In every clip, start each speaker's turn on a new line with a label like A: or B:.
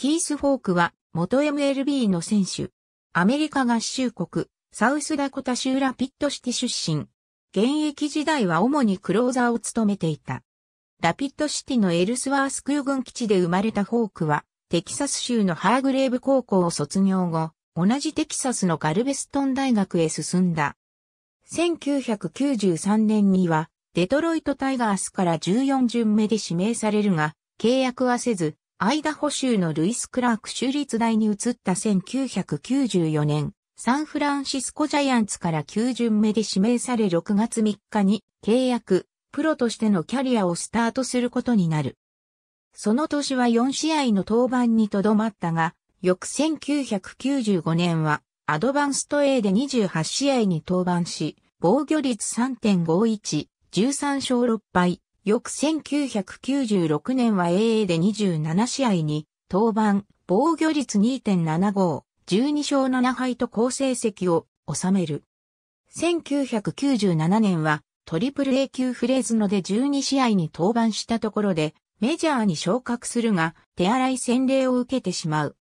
A: キース・フォークは元 MLB の選手。アメリカ合衆国、サウスダコタ州ラピッドシティ出身。現役時代は主にクローザーを務めていた。ラピッドシティのエルスワース空軍基地で生まれたフォークは、テキサス州のハーグレーブ高校を卒業後、同じテキサスのガルベストン大学へ進んだ。1993年には、デトロイトタイガースから14巡目で指名されるが、契約はせず、アイダホ州のルイス・クラーク州立大に移った1994年、サンフランシスコジャイアンツから9巡目で指名され6月3日に契約、プロとしてのキャリアをスタートすることになる。その年は4試合の登板にとどまったが、翌1995年はアドバンスト A で28試合に登板し、防御率3.51、13勝6敗、翌1996年は AA で27試合に登板、防御率2.75、12勝7敗と好成績を収める。1997年はトリプル A 級フレーズので12試合に登板したところでメジャーに昇格するが手洗い洗礼を受けてしまう。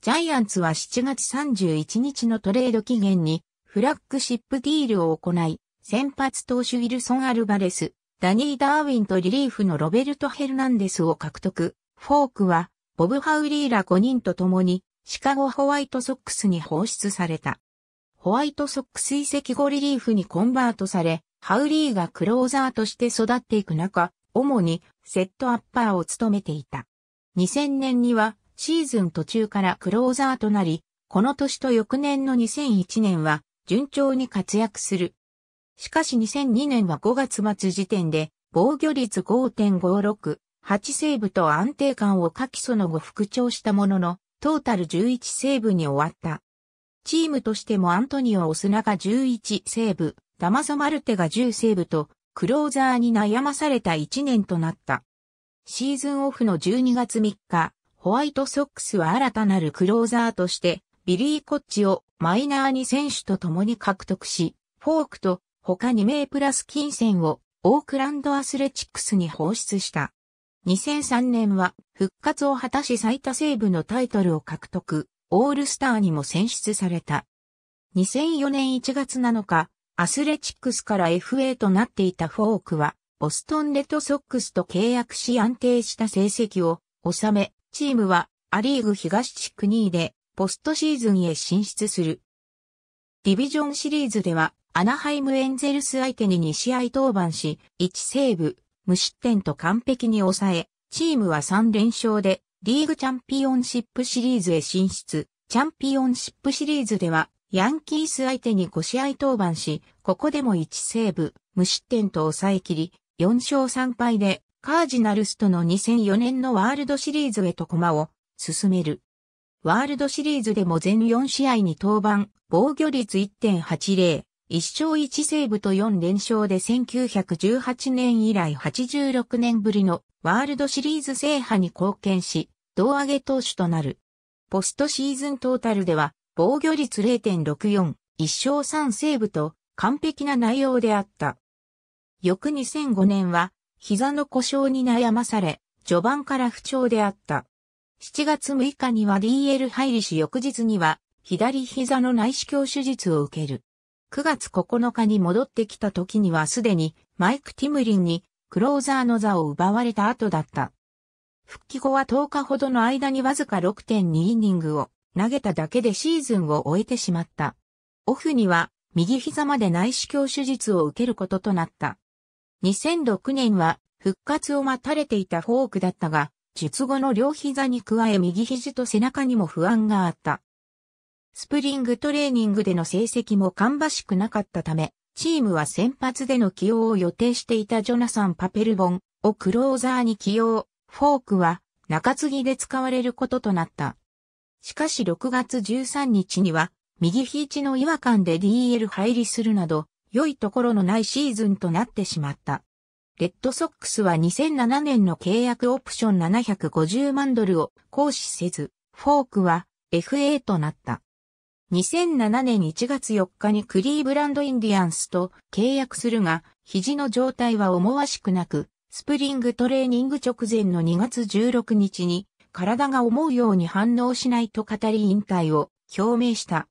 A: ジャイアンツは7月31日のトレード期限にフラッグシップディールを行い、先発投手ウィルソン・アルバレス、ダニー・ダーウィンとリリーフのロベルト・ヘルナンデスを獲得。フォークは、ボブ・ハウリーら5人と共に、シカゴ・ホワイトソックスに放出された。ホワイトソックス移籍後リリーフにコンバートされ、ハウリーがクローザーとして育っていく中、主にセットアッパーを務めていた。2000年にはシーズン途中からクローザーとなり、この年と翌年の2001年は順調に活躍する。しかし2002年は5月末時点で防御率5.56、8セーブと安定感を下記その後復調したものの、トータル11セーブに終わった。チームとしてもアントニオ・オスナが11セーブ、ダマソ・マルテが10セーブと、クローザーに悩まされた1年となった。シーズンオフの12月3日、ホワイトソックスは新たなるクローザーとして、ビリー・コッチをマイナーに選手と共に獲得し、フォークと他2名プラス金銭をオークランドアスレチックスに放出した。2003年は復活を果たし最多セーブのタイトルを獲得、オールスターにも選出された。2004年1月7日、アスレチックスから FA となっていたフォークは、ボストンレッドソックスと契約し安定した成績を収め、チームはアリーグ東地区2位でポストシーズンへ進出する。ディビジョンシリーズではアナハイムエンゼルス相手に2試合登板し、1セーブ、無失点と完璧に抑え、チームは3連勝で、リーグチャンピオンシップシリーズへ進出。チャンピオンシップシリーズでは、ヤンキース相手に5試合登板し、ここでも1セーブ、無失点と抑え切り、4勝3敗で、カージナルスとの2004年のワールドシリーズへと駒を進める。ワールドシリーズでも全4試合に登板、防御率1.80、1勝1セーブと4連勝で1918年以来86年ぶりのワールドシリーズ制覇に貢献し、胴上げ投手となる。ポストシーズントータルでは防御率0.64、1勝3セーブと完璧な内容であった。翌2005年は膝の故障に悩まされ、序盤から不調であった。7月6日には DL 入りし翌日には左膝の内視鏡手術を受ける。9月9日に戻ってきた時にはすでにマイク・ティムリンにクローザーの座を奪われた後だった。復帰後は10日ほどの間にわずか6.2イニングを投げただけでシーズンを終えてしまった。オフには右膝まで内視鏡手術を受けることとなった。2006年は復活を待たれていたフォークだったが、術後の両膝に加え右肘と背中にも不安があった。スプリングトレーニングでの成績も芳しくなかったため、チームは先発での起用を予定していたジョナサン・パペルボンをクローザーに起用、フォークは中継ぎで使われることとなった。しかし6月13日には、右肘の違和感で DL 入りするなど、良いところのないシーズンとなってしまった。レッドソックスは2007年の契約オプション750万ドルを行使せず、フォークは FA となった。2007年1月4日にクリーブランドインディアンスと契約するが、肘の状態は思わしくなく、スプリングトレーニング直前の2月16日に、体が思うように反応しないと語り引退を表明した。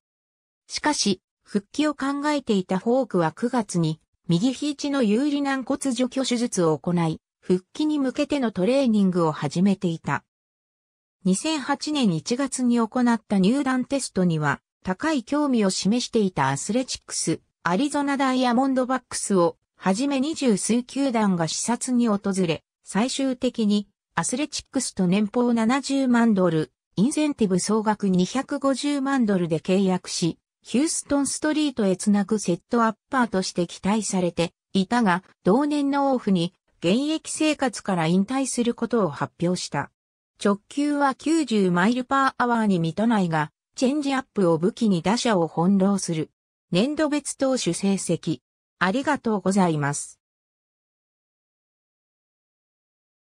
A: しかし、復帰を考えていたフォークは9月に、右肘の有利軟骨除去手術を行い、復帰に向けてのトレーニングを始めていた。2008年1月に行った入団テストには、高い興味を示していたアスレチックス、アリゾナダイヤモンドバックスを、はじめ二十数球団が視察に訪れ、最終的に、アスレチックスと年俸70万ドル、インセンティブ総額250万ドルで契約し、ヒューストンストリートへつなぐセットアッパーとして期待されていたが、同年のオフに現役生活から引退することを発表した。直球は90マイルパーアワーに満たないが、チェンジアップを武器に打者を翻弄する。年度別投手成績。ありがとうございます。